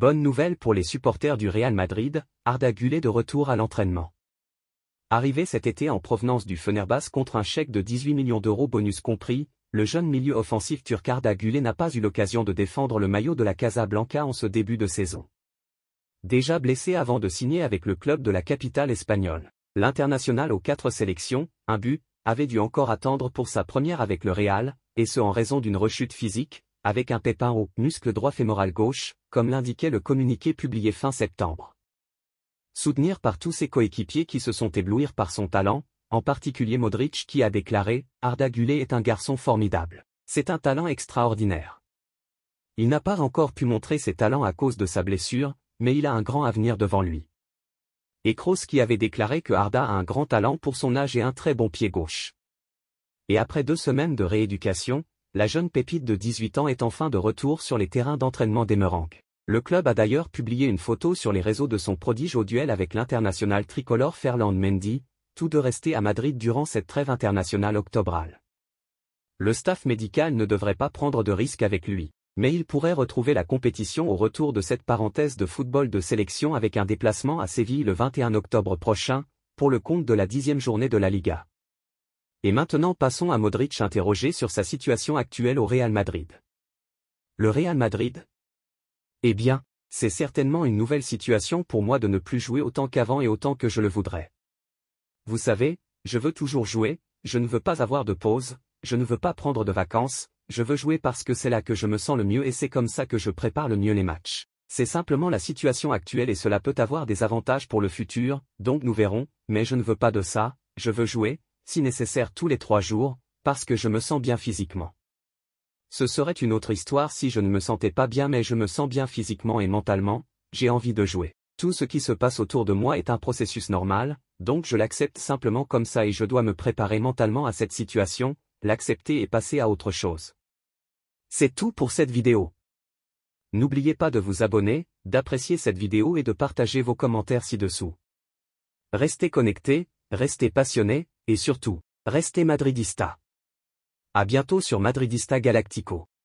Bonne nouvelle pour les supporters du Real Madrid, Arda de retour à l'entraînement. Arrivé cet été en provenance du Fenerbahce contre un chèque de 18 millions d'euros bonus compris, le jeune milieu offensif turc Arda Güler n'a pas eu l'occasion de défendre le maillot de la Casablanca en ce début de saison. Déjà blessé avant de signer avec le club de la capitale espagnole, l'international aux quatre sélections, un but, avait dû encore attendre pour sa première avec le Real, et ce en raison d'une rechute physique, avec un pépin au muscle droit fémoral gauche, comme l'indiquait le communiqué publié fin septembre. Soutenir par tous ses coéquipiers qui se sont éblouis par son talent, en particulier Modric qui a déclaré « Arda Gulé est un garçon formidable. C'est un talent extraordinaire. Il n'a pas encore pu montrer ses talents à cause de sa blessure, mais il a un grand avenir devant lui. » Et Kroos qui avait déclaré que Arda a un grand talent pour son âge et un très bon pied gauche. Et après deux semaines de rééducation, la jeune pépite de 18 ans est enfin de retour sur les terrains d'entraînement des Merengues. Le club a d'ailleurs publié une photo sur les réseaux de son prodige au duel avec l'international tricolore Ferland Mendy, tous deux restés à Madrid durant cette trêve internationale octobrale. Le staff médical ne devrait pas prendre de risques avec lui, mais il pourrait retrouver la compétition au retour de cette parenthèse de football de sélection avec un déplacement à Séville le 21 octobre prochain, pour le compte de la dixième journée de la Liga. Et maintenant passons à Modric interrogé sur sa situation actuelle au Real Madrid. Le Real Madrid Eh bien, c'est certainement une nouvelle situation pour moi de ne plus jouer autant qu'avant et autant que je le voudrais. Vous savez, je veux toujours jouer, je ne veux pas avoir de pause, je ne veux pas prendre de vacances, je veux jouer parce que c'est là que je me sens le mieux et c'est comme ça que je prépare le mieux les matchs. C'est simplement la situation actuelle et cela peut avoir des avantages pour le futur, donc nous verrons, mais je ne veux pas de ça, je veux jouer, si nécessaire tous les trois jours, parce que je me sens bien physiquement. Ce serait une autre histoire si je ne me sentais pas bien mais je me sens bien physiquement et mentalement, j'ai envie de jouer. Tout ce qui se passe autour de moi est un processus normal, donc je l'accepte simplement comme ça et je dois me préparer mentalement à cette situation, l'accepter et passer à autre chose. C'est tout pour cette vidéo. N'oubliez pas de vous abonner, d'apprécier cette vidéo et de partager vos commentaires ci-dessous. Restez connectés, restez passionnés, et surtout, restez madridista. A bientôt sur Madridista Galactico.